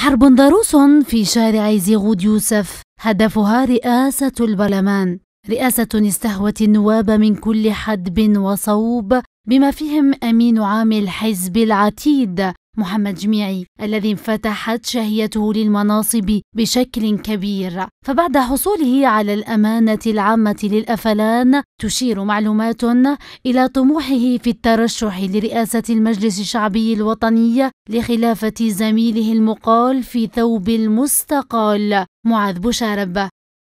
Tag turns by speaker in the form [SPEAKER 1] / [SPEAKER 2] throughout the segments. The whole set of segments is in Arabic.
[SPEAKER 1] حرب ضروس في شارع زيغود يوسف هدفها رئاسة البرلمان رئاسة استهوت النواب من كل حدب وصوب بما فيهم أمين عام الحزب العتيد محمد جميعي الذي انفتحت شهيته للمناصب بشكل كبير فبعد حصوله على الأمانة العامة للأفلان تشير معلومات إلى طموحه في الترشح لرئاسة المجلس الشعبي الوطني لخلافة زميله المقال في ثوب المستقال معاذ بشارب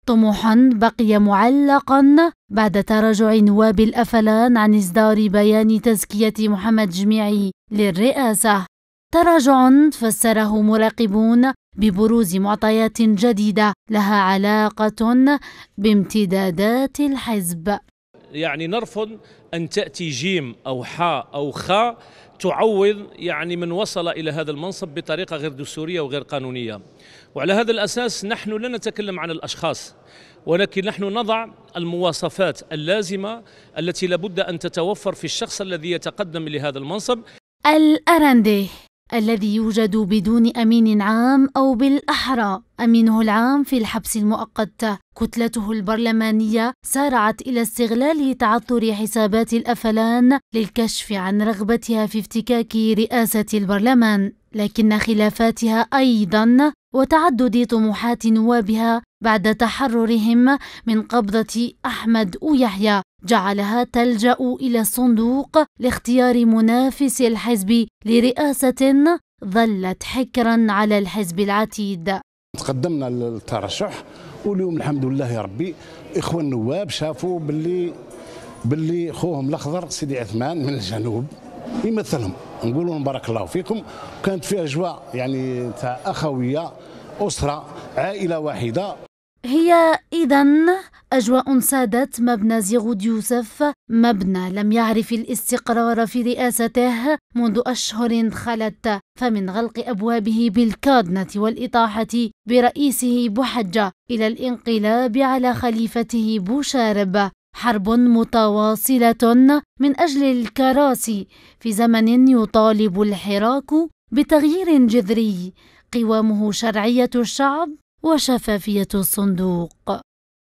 [SPEAKER 1] طموح بقي معلقا بعد تراجع نواب الأفلان عن إصدار بيان تزكية محمد جميعي للرئاسة تراجع فسره مراقبون ببروز معطيات جديدة لها علاقة بامتدادات الحزب
[SPEAKER 2] يعني نرفض أن تأتي جيم أو حاء أو خاء تعوض يعني من وصل إلى هذا المنصب بطريقة غير دستورية وغير قانونية وعلى هذا الأساس نحن لا نتكلم عن الأشخاص ولكن نحن نضع المواصفات اللازمة التي لابد أن تتوفر في الشخص الذي يتقدم لهذا المنصب
[SPEAKER 1] الأرندي الذي يوجد بدون امين عام او بالاحرى امينه العام في الحبس المؤقت كتلته البرلمانيه سارعت الى استغلال تعثر حسابات الافلان للكشف عن رغبتها في افتكاك رئاسه البرلمان لكن خلافاتها ايضا وتعدد طموحات نوابها بعد تحررهم من قبضة أحمد ويحيى جعلها تلجأ إلى الصندوق لاختيار منافس الحزب لرئاسة ظلت حكرا على الحزب العتيد
[SPEAKER 3] تقدمنا للترشح واليوم الحمد لله يا ربي إخوة النواب شافوا باللي باللي خوهم الأخضر سيدي عثمان من الجنوب يمثلهم نقولوا لهم بارك الله فيكم كانت فيها اجواء يعني تاع اخويه اسره عائله واحده
[SPEAKER 1] هي إذا أجواء سادت مبنى زيغود يوسف مبنى لم يعرف الاستقرار في رئاسته منذ أشهر خلت فمن غلق أبوابه بالكادنة والإطاحة برئيسه بوحجة إلى الانقلاب على خليفته بوشارب حرب متواصلة من أجل الكراسي في زمن يطالب الحراك بتغيير جذري قوامه شرعية الشعب وشفافية الصندوق